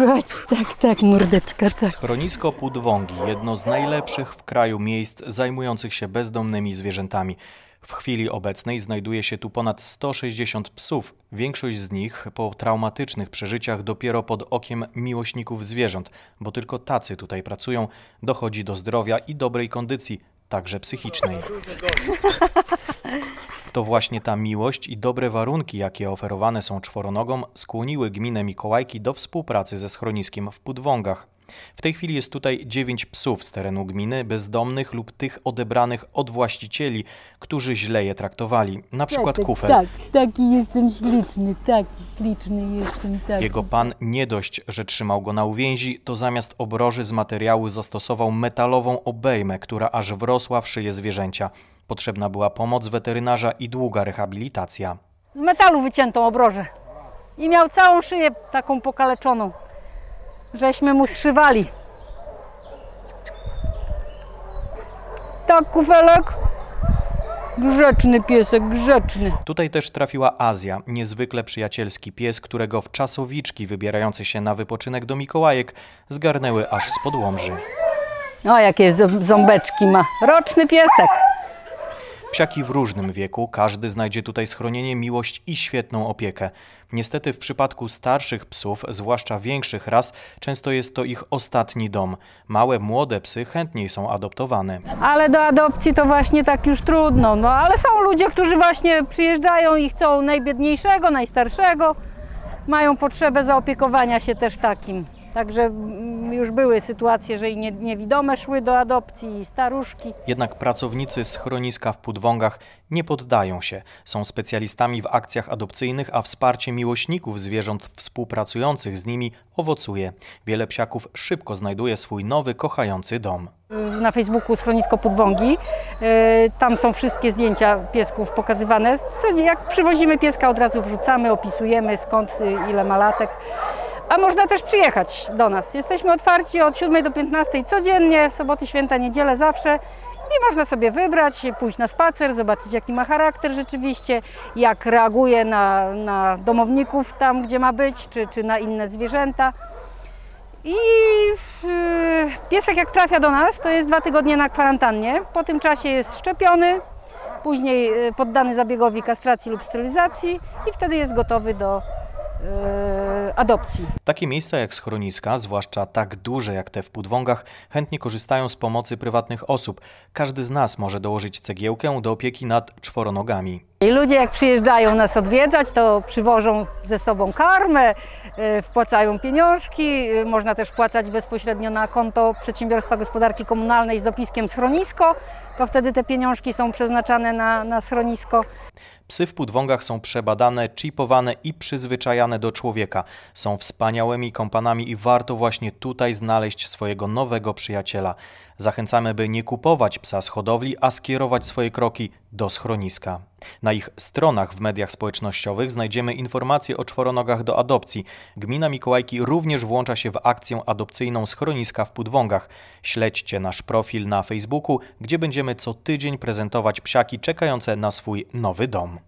Dokładnie, tak, tak, mordeczka, tak. Schronisko Pudwongi, jedno z najlepszych w kraju miejsc zajmujących się bezdomnymi zwierzętami. W chwili obecnej znajduje się tu ponad 160 psów. Większość z nich po traumatycznych przeżyciach dopiero pod okiem miłośników zwierząt, bo tylko tacy tutaj pracują, dochodzi do zdrowia i dobrej kondycji, także psychicznej. To właśnie ta miłość i dobre warunki, jakie oferowane są czworonogom, skłoniły gminę Mikołajki do współpracy ze schroniskiem w Pudwągach. W tej chwili jest tutaj dziewięć psów z terenu gminy, bezdomnych lub tych odebranych od właścicieli, którzy źle je traktowali, na przykład tak, kufer. Tak, taki jestem śliczny, taki śliczny jestem. Taki. Jego pan nie dość, że trzymał go na uwięzi, to zamiast obroży z materiału zastosował metalową obejmę, która aż wrosła w szyję zwierzęcia. Potrzebna była pomoc weterynarza i długa rehabilitacja. Z metalu wyciętą obrożę i miał całą szyję taką pokaleczoną, żeśmy mu zszywali. Tak, kufelek. Grzeczny piesek, grzeczny. Tutaj też trafiła Azja, niezwykle przyjacielski pies, którego wczasowiczki wybierające się na wypoczynek do Mikołajek zgarnęły aż z podłomży. O, jakie ząbeczki ma. Roczny piesek. Psiaki w różnym wieku, każdy znajdzie tutaj schronienie, miłość i świetną opiekę. Niestety w przypadku starszych psów, zwłaszcza większych ras, często jest to ich ostatni dom. Małe, młode psy chętniej są adoptowane. Ale do adopcji to właśnie tak już trudno, no ale są ludzie, którzy właśnie przyjeżdżają i chcą najbiedniejszego, najstarszego, mają potrzebę zaopiekowania się też takim. Także już były sytuacje, że i niewidome szły do adopcji, i staruszki. Jednak pracownicy schroniska w Pudwągach nie poddają się. Są specjalistami w akcjach adopcyjnych, a wsparcie miłośników zwierząt współpracujących z nimi owocuje. Wiele psiaków szybko znajduje swój nowy, kochający dom. Na Facebooku schronisko Pudwągi. Y, tam są wszystkie zdjęcia piesków pokazywane. Jak przywozimy pieska, od razu wrzucamy, opisujemy skąd, y, ile ma latek a można też przyjechać do nas. Jesteśmy otwarci od 7 do 15 codziennie, soboty, święta, niedzielę zawsze. I można sobie wybrać, pójść na spacer, zobaczyć jaki ma charakter rzeczywiście, jak reaguje na, na domowników tam, gdzie ma być, czy, czy na inne zwierzęta. I yy, piesek jak trafia do nas, to jest dwa tygodnie na kwarantannie. Po tym czasie jest szczepiony, później y, poddany zabiegowi kastracji lub sterylizacji i wtedy jest gotowy do E, adopcji. Takie miejsca jak schroniska, zwłaszcza tak duże jak te w Pudwągach, chętnie korzystają z pomocy prywatnych osób. Każdy z nas może dołożyć cegiełkę do opieki nad czworonogami. I ludzie jak przyjeżdżają nas odwiedzać, to przywożą ze sobą karmę, e, wpłacają pieniążki, e, można też wpłacać bezpośrednio na konto Przedsiębiorstwa Gospodarki Komunalnej z dopiskiem schronisko, to wtedy te pieniążki są przeznaczane na, na schronisko. Psy w pudwągach są przebadane, chipowane i przyzwyczajane do człowieka. Są wspaniałymi kompanami i warto właśnie tutaj znaleźć swojego nowego przyjaciela. Zachęcamy, by nie kupować psa z hodowli, a skierować swoje kroki do schroniska. Na ich stronach w mediach społecznościowych znajdziemy informacje o czworonogach do adopcji. Gmina Mikołajki również włącza się w akcję adopcyjną schroniska w Pudwągach. Śledźcie nasz profil na Facebooku, gdzie będziemy co tydzień prezentować psiaki czekające na swój nowy dom.